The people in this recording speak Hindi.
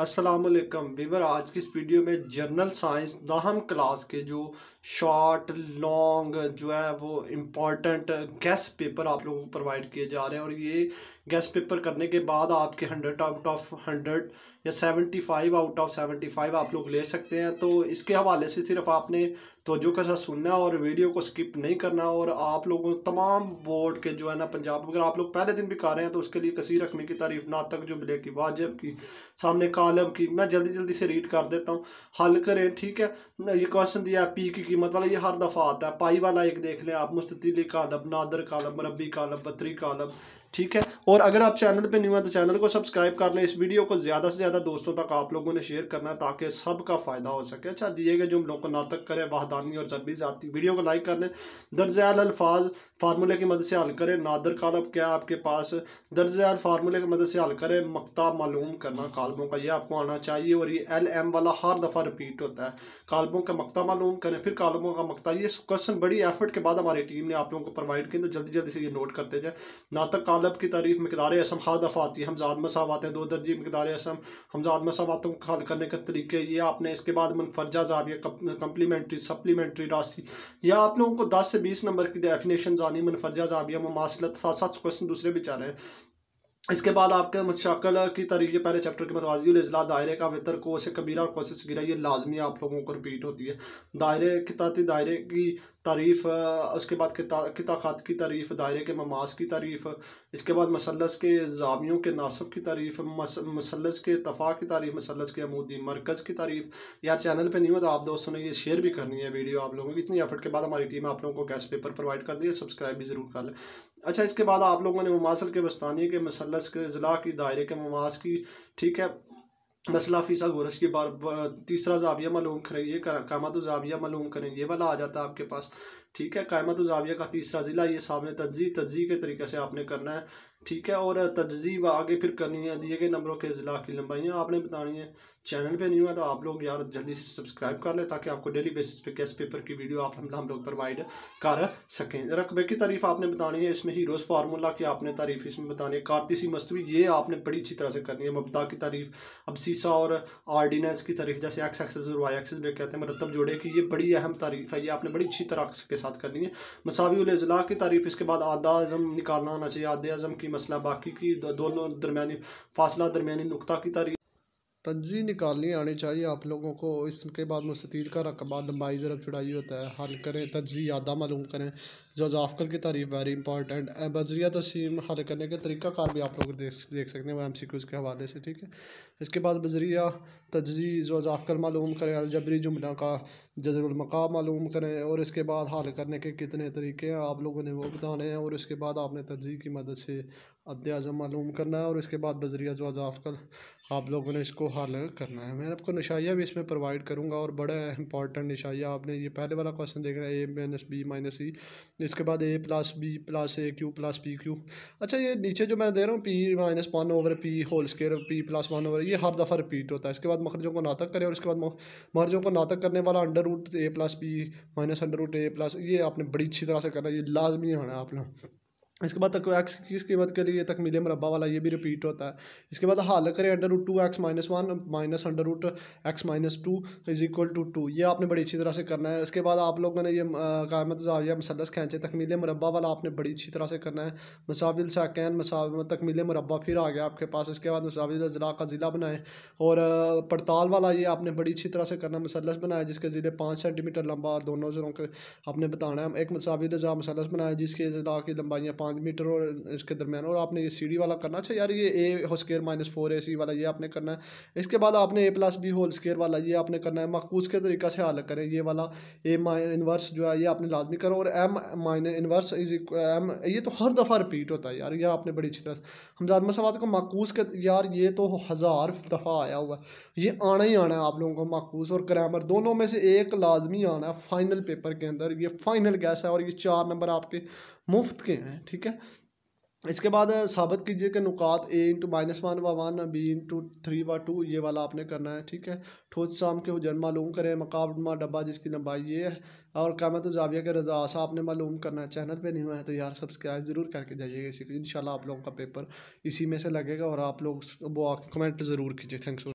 असलकम वीवर आज की इस वीडियो में जर्नल साइंस दाहम क्लास के जो शॉर्ट लॉन्ग जो है वो इम्पॉर्टेंट गैस पेपर आप लोगों को प्रोवाइड किए जा रहे हैं और ये गैस पेपर करने के बाद आपके हंड्रेड आउट ऑफ हंड्रेड या seventy five out of seventy five आप लोग ले सकते हैं तो इसके हवाले से सिर्फ आपने तोजो के साथ सुनना और वीडियो को स्किप नहीं करना और आप लोगों तमाम बोर्ड के जो है ना पंजाब अगर आप लोग पहले दिन भी कर रहे हैं तो उसके लिए कसी रकमी की तारीफ ना तक जो मिलेगी वाजब की सामने का आलम की मैं जल्दी जल्दी से रीड कर देता हूँ हल करें ठीक है ये क्वेश्चन दिया है पी की कीमत वाला ये हर दफ़ा आता है पाई वाला एक देख लें आप मुस्तली कालब नादर कालम रबी कालब बतरी कालब ठीक है और अगर आप चैनल पे नहीं हुआ तो चैनल को सब्सक्राइब कर लें इस वीडियो को ज़्यादा से ज़्यादा दोस्तों तक आप लोगों ने शेयर करना है ताकि सबका फ़ायदा हो सके अच्छा दिए गए लोग को नातक करें वाहदानी और जरबी ज़ाती वीडियो को लाइक कर लें दर्जयाल अल्फाज फार्मूले की मदद से हल करें नादर कालब क्या आपके पास दर्जयाल फार्मूले की मदद से हल करें मकता मालूम करना कालबों का ये आपको आना चाहिए और ये एल एम वाला हर दफ़ा रिपीट होता है कालबों का मकता मालूम करें फिर कालबों का मकता ये क्वेश्चन बड़ी एफर्ट के बाद हमारी टीम ने आप लोगों को प्रोवाइड किया तो जल्दी जल्दी से ये नोट करते जाए नातक तालब की तारीफ मकदार असम हर दफ़ा आती है हमजाद मसावात है दो दर्जी मकदार असम हमजाद मसावतों को हल करने का तरीके ये आपने इसके बाद मनफरजा जाविया कम्प्लीमेंट्री सप्लीमेंट्री राशि यह आप लोगों को दस से बीस नंबर की डेफिनेशन जानी मनफरजा जाविया ममासलत साथ साथ क्वेश्चन दूसरे भी रहे हैं इसके बाद आपके मुशाकल की तारीख ये पहले चैप्टर के मतवाजी अजला दायरे का वितर कोश कबीरा और कोशिश गिरा ये लाजमी आप लोगों को रिपीट होती है दायरे किताती दायरे की तारीफ उसके बाद किता किता की तारीफ दायरे के ममास की तारीफ इसके बाद मसलस के जामियों के नासब की तारीफ मसलस के तफा की तारीफ मसलस के अमूदी मरकज़ की तारीफ यार चैनल पर नहीं हो तो आप दोस्तों ने यह शेयर भी करनी है वीडियो आप लोगों की इतनी एफर्ट के बाद हमारी टीम आप लोगों को गैस पेपर प्रोवाइड कर दी सब्सक्राइब भी ज़रूर कर लें अच्छा इसके बाद आप लोगों ने ममासल के वस्तानी के मसलस के ज़िला की दायरे के ममास की ठीक है मसला फ़ीसा गोरस की बार, तीसरा जाविया मालूम ये कामत जाविया मालूम ये वाला आ जाता है आपके पास ठीक है कामत जाविया का तीसरा ज़िला ये सामने तजी तजी के तरीके से आपने करना है ठीक है और तजीब आगे फिर करनी है दिए गए नंबरों के ज़िला की लंबाइयाँ आपने बतानी है चैनल पे नहीं हुआ तो आप लोग यार जल्दी से सब्सक्राइब कर लें ताकि आपको डेली बेसिस पे कैस पेपर की वीडियो आप हम लोग प्रोवाइड कर सकें रकबे की तारीफ आपने बतानी है इसमें हीरोज़ फार्मूला की आपने तारीफ इसमें बतानी है कारतीसी मस्तवी ये आपने बड़ी अच्छी तरह से करनी है मबदा की तारीफ अब सीसा और आर्डीनेंस की तारीफ जैसे एक्स एक्सेस और वाई एक्सेस में कहते हैं मरतब जोड़े की ये बड़ी अहम तारीफ है ये आपने बड़ी अच्छी तरह के साथ करनी है मसावी उजला की तारीफ इसके बाद आदा आजम निकालना होना चाहिए आदि आजम की मसला बाकी की दोनों दरमिया फासला दरमिया नुकता की तारीख तंजी निकालनी आनी चाहिए आप लोगों को इसके बाद मुस्तर का रकबा लंबाई ज़रब चुड़ाई होता है हल करें तजी यादा मालूम करें जो जाफकर की तारीफ वेरी इंपॉर्टेंट बजरिया तसीम हल करने के तरीक़ाकार भी आप लोग देख देख सकते हैं वो एम सी क्यूज़ के हवाले से ठीक है इसके बाद बजरिया तजी जो जाफकर मालूम करें अलजबरी जुमला का जजरमका मालूम करें और इसके बाद हल करने के कितने तरीके हैं आप लोगों ने वो बताने हैं और इसके बाद आपने तजी की मदद से अद्याज़म मालूम करना है और इसके बाद बजरिया जो जाफकर आप लोगों ने इसको हल करना है मैं आपको निशाइया भी इसमें प्रोवाइड करूँगा और बड़ा इंपॉर्टेंट निशाइया आपने ये पहले वाला क्वेश्चन देखना है a minus b minus c इसके बाद a plus b plus a q plus p q अच्छा ये नीचे जो मैं दे रहा हूँ p minus one over p whole square p plus one over ये हर दफ़ा रिपीट होता है इसके बाद मखरजों को नातक करें और इसके बाद मखरजों को नातक करने वाला under root a plus p minus under root a plus ये आपने बड़ी अच्छी तरह से करना ये लाजमी होना है आप लोग इसके बाद तक एक्स की कीमत के लिए तक मिले मरबा वाला ये भी रिपीट होता है इसके बाद हल करें under root two x minus one minus under root x minus two is equal to two ये आपने बड़ी अच्छी तरह से करना है इसके बाद आप लोगों ने ये कायमत मतलब जाविया मसलस खेचे तकमील मरबा वाला आपने बड़ी अच्छी तरह से करना है मसाविल साकैन मसाव तकमील मरबा फिर आ गया आपके पास इसके बाद मसाविल ज़िला का ज़िला बनाएँ और पड़ताल वाला ये आपने बड़ी अच्छी तरह से करना मसलस बनाए जिसके ज़िले पाँच सेंटीमीटर लंबा दोनों जिलों के आपने बताना है एक मसाविल मसलस बनाए जिसके ज़िला की लंबाइयाँ पाँच मीटर और इसके दरमियान और आपने ये सी डी वाला करना अच्छा यार ये a whole square minus four a c वाला ये आपने करना है इसके बाद आपने a plus b whole square वाला ये आपने करना है मकूस के तरीका से हल करें ये वाला ए इनवर्स जो है ये आपने लाजमी करो और m minus inverse is m ये तो हर दफ़ा रिपीट होता है यार ये आपने बड़ी अच्छी तरह हमजाद मसवाद को मकूस के यार ये तो हज़ार दफ़ा आया हुआ है ये आना ही आना है आप लोगों को मकूस और ग्रामर दोनों में से एक लाजमी आना है फाइनल पेपर के अंदर ये फाइनल गैस है और ये चार नंबर आपके मुफ्त के हैं ठीक है इसके बाद साबित कीजिए कि नुकात ए इंटू माइनस वन व वन बी इंटू थ्री व टू ये वाला आपने करना है ठीक है ठोस शाम के हुजन मालूम करें मकाबमा डब्बा जिसकी लंबाई ये है और कामत जाविया के रजा आशा आपने मालूम करना है चैनल पे नहीं हुआ है तो यार सब्सक्राइब ज़रूर करके जाइएगा इसी को इन आप लोगों का पेपर इसी में से लगेगा और आप लोग वो आके कमेंट ज़रूर कीजिए थैंक्स